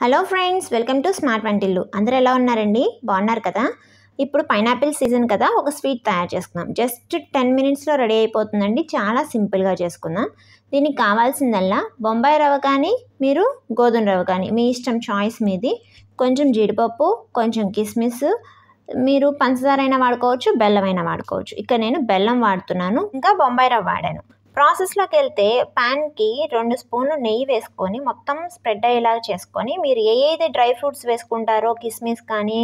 hello friends welcome to smart వంటిల్లు అందరూ ఎలా ఉన్నారండి బాగున్నారు కదా ఇప్పుడు పైనాపిల్ సీజన్ కదా ఒక స్వీట్ తయారు చేసుకుందాం జస్ట్ టెన్ మినిట్స్లో రెడీ అయిపోతుందండి చాలా సింపుల్గా చేసుకుందాం దీనికి కావాల్సిందల్లా బొంబాయి రవ్వ కానీ మీరు గోధుమ రవ్వ కానీ మీ ఇష్టం చాయిస్ మీది కొంచెం జీడిపప్పు కొంచెం కిస్మిస్ మీరు పంచదార అయినా వాడుకోవచ్చు బెల్లం అయినా వాడుకోవచ్చు ఇక్కడ నేను బెల్లం వాడుతున్నాను ఇంకా బొంబాయి రవ్వ వాడాను ప్రాసెస్లోకి వెళ్తే ప్యాన్కి రెండు స్పూన్లు నెయ్యి వేసుకొని మొత్తం స్ప్రెడ్ అయ్యేలాగా చేసుకొని మీరు ఏ ఏదైతే డ్రై ఫ్రూట్స్ వేసుకుంటారో కిస్మిస్ కానీ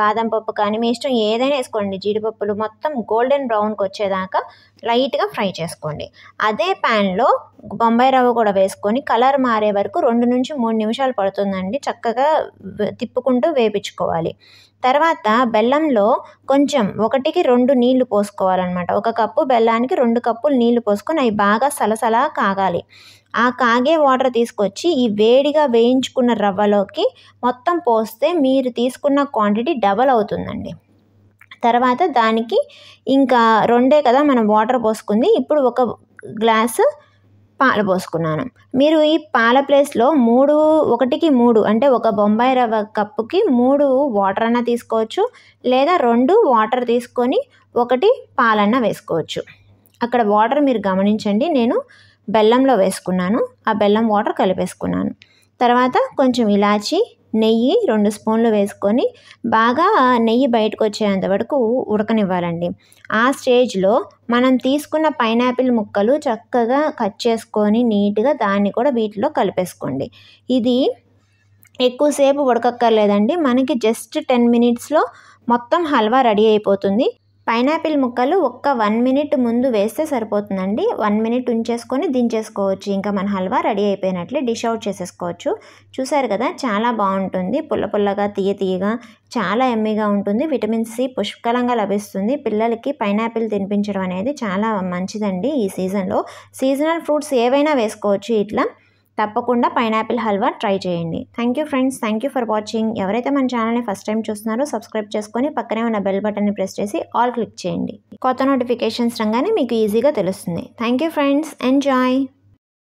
బాదం పప్పు కానీ మీ ఇష్టం ఏదైనా వేసుకోండి జీడిపప్పులు మొత్తం గోల్డెన్ బ్రౌన్కి వచ్చేదాకా లైట్గా ఫ్రై చేసుకోండి అదే ప్యాన్లో బొంబాయి రవ్వ కూడా వేసుకొని కలర్ మారే వరకు రెండు నుంచి మూడు నిమిషాలు పడుతుందండి చక్కగా తిప్పుకుంటూ వేపించుకోవాలి తర్వాత బెల్లంలో కొంచెం ఒకటికి రెండు నీళ్లు పోసుకోవాలన్నమాట ఒక కప్పు బెల్లానికి రెండు కప్పులు నీళ్లు పోసుకొని అవి బాగా సలసలా కాగాలి ఆ కాగే వాటర్ తీసుకొచ్చి ఈ వేడిగా వేయించుకున్న రవ్వలోకి మొత్తం పోస్తే మీరు తీసుకున్న క్వాంటిటీ డబల్ అవుతుందండి తర్వాత దానికి ఇంకా రెండే కదా మనం వాటర్ పోసుకుంది ఇప్పుడు ఒక గ్లాసు పాలు పోసుకున్నాను మీరు ఈ పాల ప్లేస్లో మూడు ఒకటికి మూడు అంటే ఒక బొంబాయి రవ్వ కప్పుకి మూడు వాటర్ అన్న తీసుకోవచ్చు లేదా రెండు వాటర్ తీసుకొని ఒకటి పాలన్న వేసుకోవచ్చు అక్కడ వాటర్ మీరు గమనించండి నేను బెల్లంలో వేసుకున్నాను ఆ బెల్లం వాటర్ కలిపేసుకున్నాను తర్వాత కొంచెం ఇలాచి నెయ్యి రెండు స్పూన్లు వేసుకొని బాగా నెయ్యి బయటకు వచ్చేంత వరకు ఉడకనివ్వాలండి ఆ స్టేజ్లో మనం తీసుకున్న పైనాపిల్ ముక్కలు చక్కగా కట్ చేసుకొని నీట్గా దాన్ని కూడా వీటిలో కలిపేసుకోండి ఇది ఎక్కువసేపు ఉడకక్కర్లేదండి మనకి జస్ట్ టెన్ మినిట్స్లో మొత్తం హల్వా రెడీ అయిపోతుంది పైనాపిల్ ముక్కలు ఒక్క వన్ మినిట్ ముందు వేస్తే సరిపోతుందండి వన్ మినిట్ ఉంచేసుకొని దించేసుకోవచ్చు ఇంకా మన హల్వా రెడీ అయిపోయినట్లే డిష్ అవుట్ చేసేసుకోవచ్చు చూసారు కదా చాలా బాగుంటుంది పుల్ల పుల్లగా తీయ తీయగా చాలా ఎమ్మిగా ఉంటుంది విటమిన్ సి పుష్కలంగా లభిస్తుంది పిల్లలకి పైనాపిల్ తినిపించడం అనేది చాలా మంచిదండి ఈ సీజన్లో సీజనల్ ఫ్రూట్స్ ఏవైనా వేసుకోవచ్చు ఇట్లా తప్పకుండా పైనాపిల్ హల్వా ట్రై చేయండి thank you friends thank you for watching ఎవరైతే మన ఛానల్ని ఫస్ట్ టైం చూస్తున్నారో సబ్స్క్రైబ్ చేసుకొని పక్కనే ఉన్న బెల్ బటన్ని ప్రెస్ చేసి ఆల్ క్లిక్ చేయండి కొత్త నోటిఫికేషన్స్ రంగానే మీకు ఈజీగా తెలుస్తుంది థ్యాంక్ యూ ఫ్రెండ్స్ ఎంజాయ్